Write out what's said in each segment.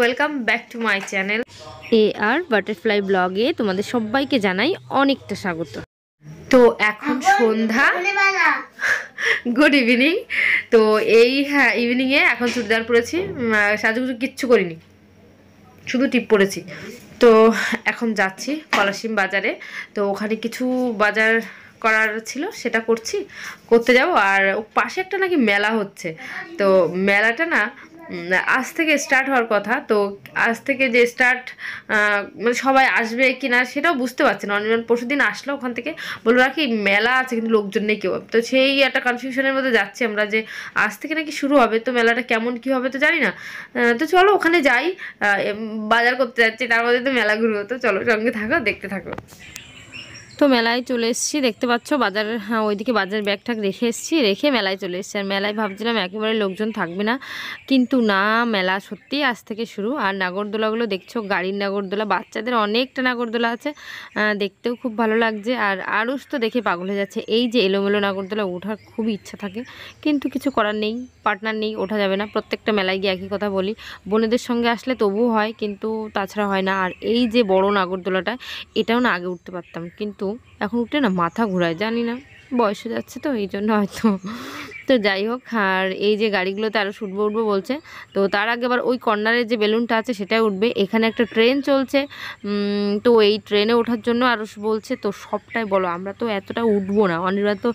welcome back to my channel A R butterfly ব্লগে তোমাদের সবাইকে জানাই অনেকটা স্বাগত তো এখন সন্ধ্যা গুড ইভিনিং তো এই হ্যাঁ ইভিনিংয়ে এখন চুড়িদার পরেছি সাজুগুজু কিচ্ছু করিনি শুধু টিপ পরেছি তো এখন যাচ্ছি পলাশিম বাজারে তো ওখানে কিছু বাজার করার ছিল সেটা করছি করতে যাব আর পাশে একটা নাকি মেলা হচ্ছে তো মেলাটা না আজ থেকে স্টার্ট হওয়ার কথা তো আজ থেকে যে স্টার্ট মানে সবাই আসবে কি না সেটাও বুঝতে পারছে না অনেকজন পরশু দিন আসলো ওখান থেকে বলবো নাকি মেলা আছে কিন্তু লোকজন নেই কেউ তো সেই একটা কনফিউশনের মধ্যে যাচ্ছি আমরা যে আজ থেকে নাকি শুরু হবে তো মেলাটা কেমন কি হবে তো জানি না তো চলো ওখানে যাই বাজার করতে যাচ্ছি তার মধ্যে তো মেলা ঘুরবো তো চলো সঙ্গে থাকো দেখতে থাকো তো মেলায় চলে এসেছি দেখতে পাচ্ছ বাজার হ্যাঁ ওইদিকে বাজার ব্যাগ ঠাক রেখে এসেছি রেখে মেলায় চলে এসেছি আর মেলায় ভাবছিলাম একেবারে লোকজন থাকবে না কিন্তু না মেলা সত্যিই আজ থেকে শুরু আর নাগরদোলাগুলো দেখছো গাড়ির নাগরদোলা বাচ্চাদের অনেকটা নাগরদোলা আছে দেখতেও খুব ভালো লাগছে আর আরুষ তো দেখে পাগল হয়ে যাচ্ছে এই যে এলোমেলো নাগরদোলা ওঠার খুব ইচ্ছা থাকে কিন্তু কিছু করার নেই পার্টনার নেই ওঠা যাবে না প্রত্যেকটা মেলায় গিয়ে একই কথা বলি বোনেদের সঙ্গে আসলে তবুও হয় কিন্তু তাছাড়া হয় না আর এই যে বড় নাগরদোলাটা এটাও না আগে উঠতে পারতাম কিন্তু কিন্তু এখন উঠে না মাথা ঘোরায় জানি না বয়স হয়ে যাচ্ছে তো এই জন্য হয়তো তো যাই হোক আর এই যে গাড়িগুলোতে আরও উঠবো উঠবো বলছে তো তার আগে আবার ওই কর্নারের যে বেলুনটা আছে সেটাই উঠবে এখানে একটা ট্রেন চলছে তো এই ট্রেনে ওঠার জন্য আরও বলছে তো সবটাই বলো আমরা তো এতটা উঠবো না অনেকরা তো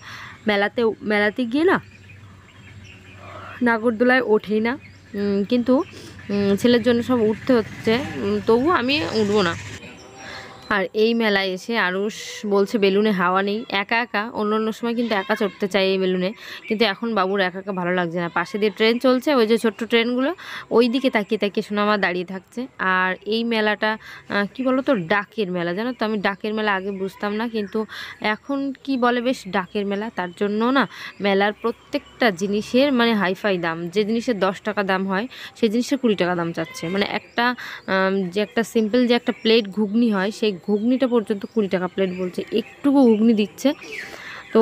মেলাতে মেলাতে গিয়ে না নাগরদোলায় ওঠেই না কিন্তু ছেলের জন্য সব উঠতে হচ্ছে তবু আমি উঠবো না আর এই মেলায় এসে আরুষ বলছে বেলুনে হাওয়া নেই একা একা অন্য অন্য সময় কিন্তু একা চড়তে চাই এই বেলুনে কিন্তু এখন বাবুর একা একা ভালো লাগছে না পাশে দিয়ে ট্রেন চলছে ওই যে ছোট্ট ট্রেনগুলো ওই দিকে তাকিয়ে তাকিয়ে সোনামা দাঁড়িয়ে থাকছে আর এই মেলাটা কি বলো তো ডাকের মেলা জানো তো আমি ডাকের মেলা আগে বুঝতাম না কিন্তু এখন কি বলে বেশ ডাকের মেলা তার জন্য না মেলার প্রত্যেকটা জিনিসের মানে হাইফাই দাম যে জিনিসের দশ টাকা দাম হয় সেই জিনিসের কুড়ি টাকা দাম চাচ্ছে মানে একটা যে একটা সিম্পল যে একটা প্লেট ঘুগনি হয় সেই ঘুগনিটা পর্যন্ত কুড়ি টাকা প্লেট বলছে একটুকু ঘুগনি দিচ্ছে তো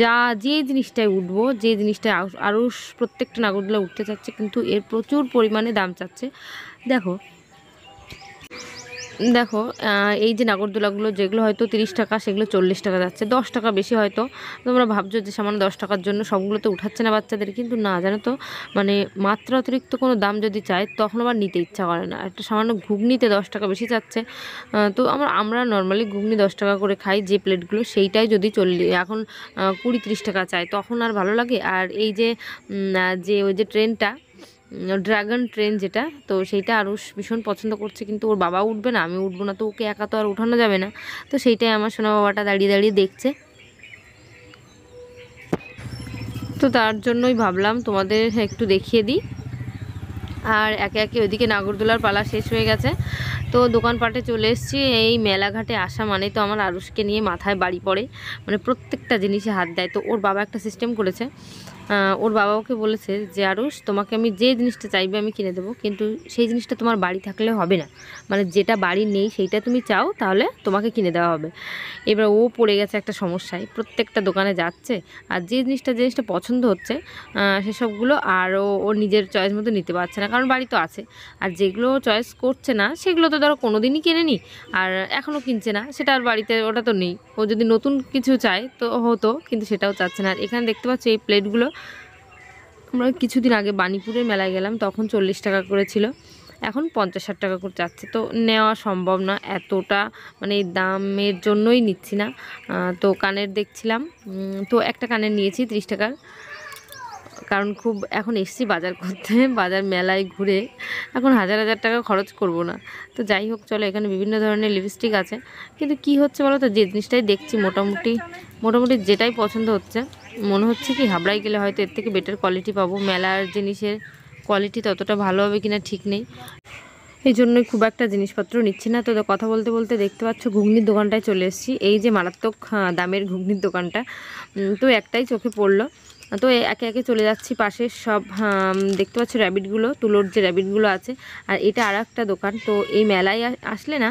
যা যে জিনিসটায় উঠবো যে জিনিসটায় আরও প্রত্যেকটা নাগরদোলা উঠতে চাচ্ছে কিন্তু এর প্রচুর পরিমাণে দাম চাচ্ছে দেখো দেখো এই যে নাগরদোলাগুলো যেগুলো হয়তো তিরিশ টাকা সেগুলো চল্লিশ টাকা যাচ্ছে দশ টাকা বেশি হয়তো তোমরা ভাবছো যে সামান্য দশ টাকার জন্য সবগুলোতে উঠাচ্ছে না বাচ্চাদের কিন্তু না জানো তো মানে মাত্রা অতিরিক্ত কোনো দাম যদি চায় তখন আবার নিতে ইচ্ছা করে না একটা সামান্য ঘুগনিতে দশ টাকা বেশি চাচ্ছে তো আমরা আমরা নর্মালি ঘুগনি দশ টাকা করে খাই যে প্লেটগুলো সেইটাই যদি চল্লি এখন কুড়ি তিরিশ টাকা চায় তখন আর ভালো লাগে আর এই যে যে ওই যে ট্রেনটা ড্রাগন ট্রেন যেটা তো সেইটা আরও ভীষণ পছন্দ করছে কিন্তু ওর বাবা উঠবে না আমি উঠবো না তো ওকে একা তো আর উঠানো যাবে না তো সেইটাই আমার সোনা বাবাটা দাঁড়িয়ে দাঁড়িয়ে দেখছে তো তার জন্যই ভাবলাম তোমাদের একটু দেখিয়ে দিই আর একে একে ওইদিকে নাগরদোলার পালা শেষ হয়ে গেছে তো দোকানপাটে চলে এসেছি এই মেলাঘাটে আসা মানে তো আমার আরুষকে নিয়ে মাথায় বাড়ি পড়ে মানে প্রত্যেকটা জিনিসে হাত দেয় তো ওর বাবা একটা সিস্টেম করেছে ওর বাবা ওকে বলেছে যে আরুষ তোমাকে আমি যে জিনিসটা চাইবে আমি কিনে দেবো কিন্তু সেই জিনিসটা তোমার বাড়ি থাকলে হবে না মানে যেটা বাড়ি নেই সেইটা তুমি চাও তাহলে তোমাকে কিনে দেওয়া হবে এবার ও পড়ে গেছে একটা সমস্যায় প্রত্যেকটা দোকানে যাচ্ছে আর যে জিনিসটা জিনিসটা পছন্দ হচ্ছে সেসবগুলো আর ও নিজের চয়েস মতো নিতে পারছে না কারণ বাড়ি তো আছে আর যেগুলো চয়েস করছে না সেগুলো তো ধরো কোনো দিনই কিনে নি আর এখনও কিনছে না সেটা আর বাড়িতে ওটা তো নেই ও যদি নতুন কিছু চায় তো হতো কিন্তু সেটাও চাচ্ছে না আর এখানে দেখতে পাচ্ছ এই প্লেটগুলো আমরা কিছুদিন আগে বানিপুরে মেলায় গেলাম তখন চল্লিশ টাকা করেছিল এখন পঞ্চাশ ষাট টাকা করে যাচ্ছে তো নেওয়া সম্ভব না এতটা মানে দামের জন্যই নিচ্ছি না তো কানের দেখছিলাম তো একটা কানের নিয়েছি ত্রিশ টাকার কারণ খুব এখন এসছি বাজার করতে বাজার মেলায় ঘুরে এখন হাজার হাজার টাকা খরচ করব না তো যাই হোক চলো এখানে বিভিন্ন ধরনের লিপস্টিক আছে কিন্তু কি হচ্ছে বলো তো যে জিনিসটাই দেখছি মোটামুটি মোটামুটি যেটাই পছন্দ হচ্ছে মনে হচ্ছে কি হাবড়াই গেলে হয়তো এর থেকে বেটার কোয়ালিটি পাবো মেলার জিনিসের কোয়ালিটি ততটা ভালো হবে কি না ঠিক নেই এই জন্যই খুব একটা জিনিসপত্র নিচ্ছি না তো কথা বলতে বলতে দেখতে পাচ্ছ ঘুগনির দোকানটায় চলে এসছি এই যে মারাত্মক দামের ঘুগনির দোকানটা তো একটাই চোখে পড়লো তো একে একে চলে যাচ্ছি পাশে সব দেখতে পাচ্ছ র্যাবিটগুলো তুলোর যে র্যাবিটগুলো আছে আর এটা আর একটা দোকান তো এই মেলায় আসলে না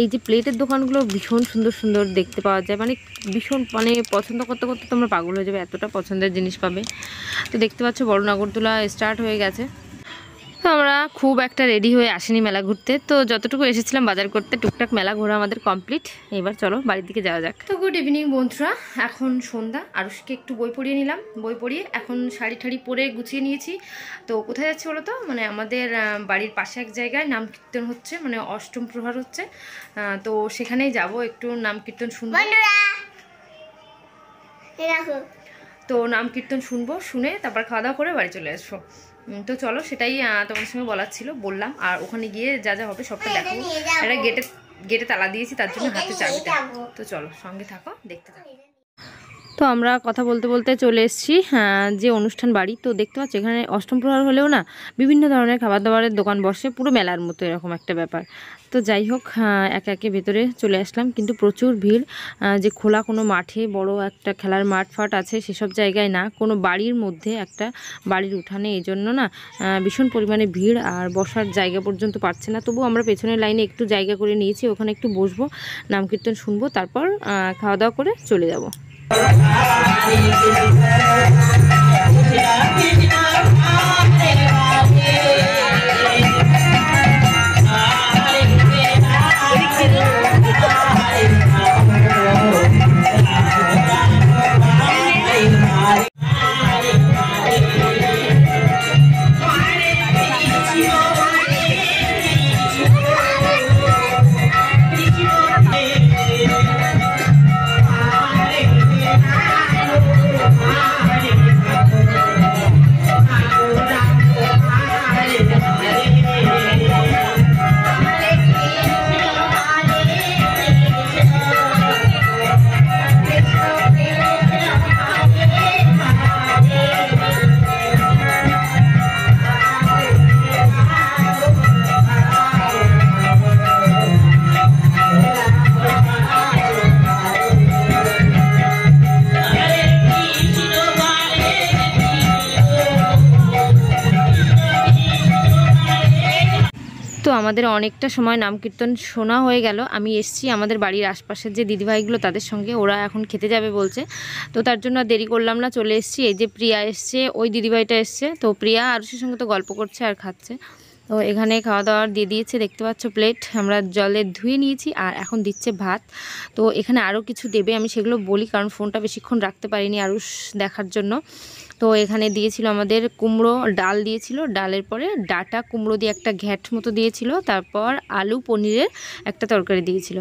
এই যে প্লেটের দোকানগুলো ভীষণ সুন্দর সুন্দর দেখতে পাওয়া যায় মানে ভীষণ মানে পছন্দ করতে করতে তোমরা পাগল হয়ে যাবে এতটা পছন্দের জিনিস পাবে তো দেখতে পাচ্ছ বড় নাগরদোলা স্টার্ট হয়ে গেছে তো আমরা খুব একটা রেডি হয়ে আসিনি মেলা ঘুরতে তো যতটুকু এসেছিলাম বাজার করতে টুকটাক মেলা ঘোরা আমাদের কমপ্লিট এবার চলো বাড়ির দিকে যাওয়া যাক তো গুড ইভিনিং বন্ধুরা এখন সন্ধ্যা আরুষকে একটু বই পড়িয়ে নিলাম বই পড়িয়ে এখন শাড়ি ঠাড়ি পরে গুছিয়ে নিয়েছি তো কোথায় যাচ্ছি বলো তো মানে আমাদের বাড়ির পাশে এক জায়গায় নাম কীর্তন হচ্ছে মানে অষ্টম প্রহার হচ্ছে তো সেখানেই যাব একটু নাম কীর্তন শুনবো তো নাম কীর্তন শুনবো শুনে তারপর খাওয়া দাওয়া করে বাড়ি চলে আসবো তো চলো সেটাই তোমার সঙ্গে বলার ছিল বললাম আর ওখানে গিয়ে যা যা হবে সবটা হ্যাঁ, দেখাবো এটা গেটে গেটে তালা দিয়েছি তার জন্য হ্যাঁ, হাতে চাবি তো চলো সঙ্গে থাকো দেখতে থাকো তো আমরা কথা বলতে বলতে চলে এসেছি হ্যাঁ, যে অনুষ্ঠান বাড়ি তো দেখতে পাচ্ছি এখানে অষ্টম প্রহার হলেও না বিভিন্ন ধরনের খাবার দাবারের দোকান বসে পুরো মেলার মতো এরকম একটা ব্যাপার তো যাই হোক হ্যাঁ, একে একে ভেতরে চলে আসলাম কিন্তু প্রচুর ভিড় যে খোলা কোনো মাঠে বড় একটা খেলার মাঠ ফাট আছে সেসব জায়গায় না কোনো বাড়ির মধ্যে একটা বাড়ির উঠানে এই জন্য না ভীষণ পরিমাণে ভিড় আর বসার জায়গা পর্যন্ত পাচ্ছে না তবু আমরা পেছনের লাইনে একটু জায়গা করে নিয়েছি ওখানে একটু বসবো নামকীর্তন শুনবো তারপর খাওয়া দাওয়া করে চলে যাব I'm আমাদের অনেকটা সময় নাম কীর্তন শোনা হয়ে গেল আমি এসছি আমাদের বাড়ির আশপাশের যে দিদিভাইগুলো তাদের সঙ্গে ওরা এখন খেতে যাবে বলছে তো তার জন্য দেরি করলাম না চলে এসছি এই যে প্রিয়া এসছে ওই দিদিভাইটা এসছে তো প্রিয়া সে সঙ্গে তো গল্প করছে আর খাচ্ছে তো এখানে খাওয়া দাওয়ার দিয়ে দিয়েছে দেখতে পাচ্ছ প্লেট আমরা জলে ধুয়ে নিয়েছি আর এখন দিচ্ছে ভাত তো এখানে আরও কিছু দেবে আমি সেগুলো বলি কারণ ফোনটা বেশিক্ষণ রাখতে পারিনি আরুষ দেখার জন্য তো এখানে দিয়েছিল আমাদের কুমড়ো ডাল দিয়েছিল ডালের পরে ডাটা কুমড়ো দিয়ে একটা ঘ্যাট মতো দিয়েছিল তারপর আলু পনিরের একটা তরকারি দিয়েছিল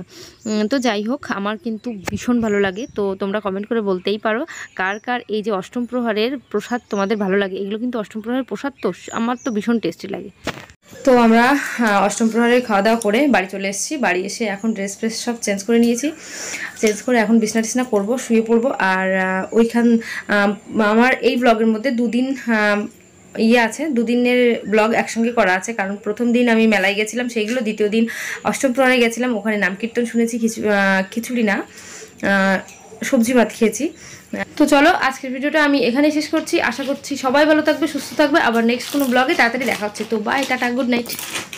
তো যাই হোক আমার কিন্তু ভীষণ ভালো লাগে তো তোমরা কমেন্ট করে বলতেই পারো কার কার এই যে অষ্টম প্রহারের প্রসাদ তোমাদের ভালো লাগে এগুলো কিন্তু অষ্টম প্রহারের প্রসাদ তো আমার তো ভীষণ টেস্টি লাগে তো আমরা অষ্টম প্রহারে খাওয়া দাওয়া করে বাড়ি চলে এসেছি বাড়ি এসে এখন ড্রেস ফ্রেস সব চেঞ্জ করে নিয়েছি চেঞ্জ করে এখন বিছনা টিসনা করবো শুয়ে পড়বো আর ওইখান আমার এই ব্লগের মধ্যে দুদিন ইয়ে আছে দুদিনের ব্লগ একসঙ্গে করা আছে কারণ প্রথম দিন আমি মেলায় গেছিলাম সেইগুলো দ্বিতীয় দিন অষ্টম প্রহারে গেছিলাম ওখানে নাম কীর্তন শুনেছি খিচুড়ি না সবজি ভাত খেয়েছি তো চলো আজকের ভিডিওটা আমি এখানে শেষ করছি আশা করছি সবাই ভালো থাকবে সুস্থ থাকবে আবার নেক্সট কোনো ব্লগে তাড়াতাড়ি দেখা হচ্ছে তো বাই টাটা গুড নাইট